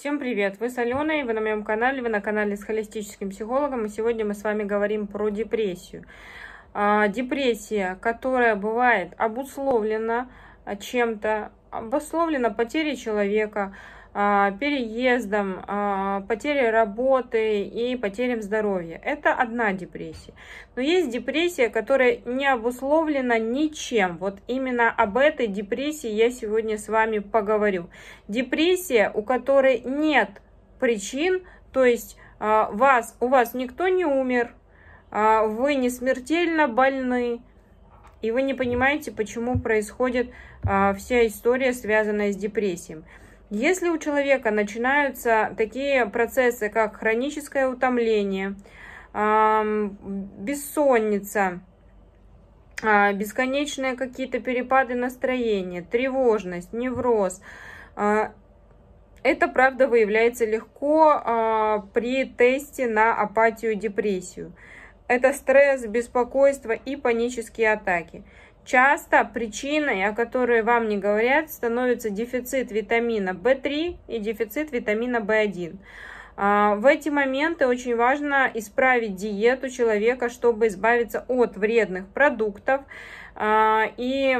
Всем привет! Вы с Аленой, вы на моем канале, вы на канале с холистическим психологом, и сегодня мы с вами говорим про депрессию. А, депрессия, которая бывает обусловлена а, чем-то, обусловлена потерей человека, а, переездом, а, потерей работы и потерям здоровья. Это одна депрессия. Но есть депрессия, которая не обусловлена ничем. Вот именно об этой депрессии я сегодня с вами поговорю. Депрессия, у которой нет причин, то есть а, вас, у вас никто не умер, вы не смертельно больны, и вы не понимаете, почему происходит вся история, связанная с депрессией. Если у человека начинаются такие процессы, как хроническое утомление, бессонница, а, бесконечные какие-то перепады настроения, тревожность, невроз, а, это, правда, выявляется легко а, при тесте на апатию-депрессию. Это стресс, беспокойство и панические атаки. Часто причиной, о которой вам не говорят, становится дефицит витамина В3 и дефицит витамина В1. А, в эти моменты очень важно исправить диету человека, чтобы избавиться от вредных продуктов а, и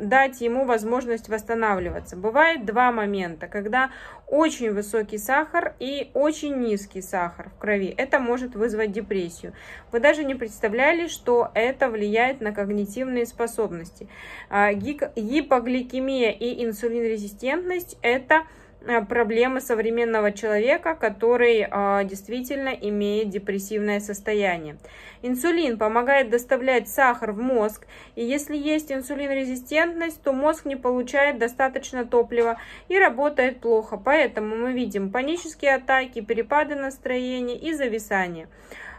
дать ему возможность восстанавливаться. Бывает два момента, когда очень высокий сахар и очень низкий сахар в крови. Это может вызвать депрессию. Вы даже не представляли, что это влияет на когнитивные способности. А, гипогликемия и инсулинрезистентность – это Э, проблемы современного человека, который э, действительно имеет депрессивное состояние. Инсулин помогает доставлять сахар в мозг, и если есть инсулинрезистентность, то мозг не получает достаточно топлива и работает плохо. Поэтому мы видим панические атаки, перепады настроения и зависание.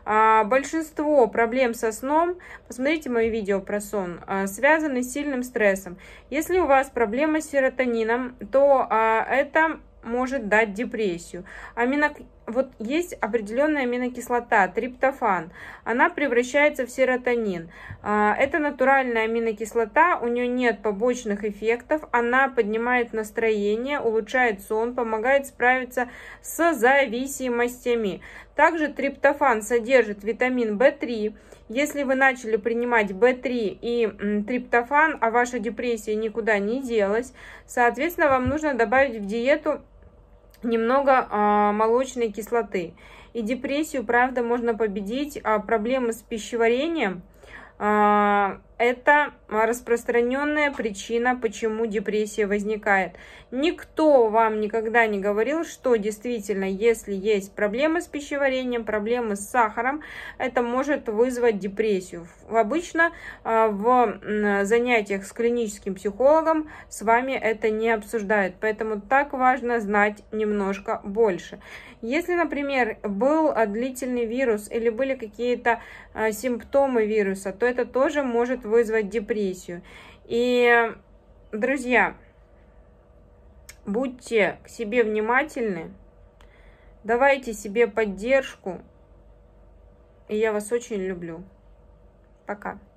А, большинство проблем со сном, посмотрите мое видео про сон, а, связаны с сильным стрессом. Если у вас проблема с серотонином, то а, это может дать депрессию. Аминок... Вот есть определенная аминокислота, триптофан. Она превращается в серотонин. Это натуральная аминокислота, у нее нет побочных эффектов. Она поднимает настроение, улучшает сон, помогает справиться с зависимостями. Также триптофан содержит витамин В3. Если вы начали принимать В3 и триптофан, а ваша депрессия никуда не делась, соответственно, вам нужно добавить в диету немного а, молочной кислоты. И депрессию, правда, можно победить, а проблемы с пищеварением – а, это распространенная причина, почему депрессия возникает. Никто вам никогда не говорил, что действительно, если есть проблемы с пищеварением, проблемы с сахаром, это может вызвать депрессию. Обычно а, в занятиях с клиническим психологом с вами это не обсуждают, поэтому так важно знать немножко больше. Если, например, был длительный вирус или были какие-то а, симптомы вируса, стресса, то это тоже может вызвать депрессию. И, друзья, будьте к себе внимательны, давайте себе поддержку. И я вас очень люблю. Пока.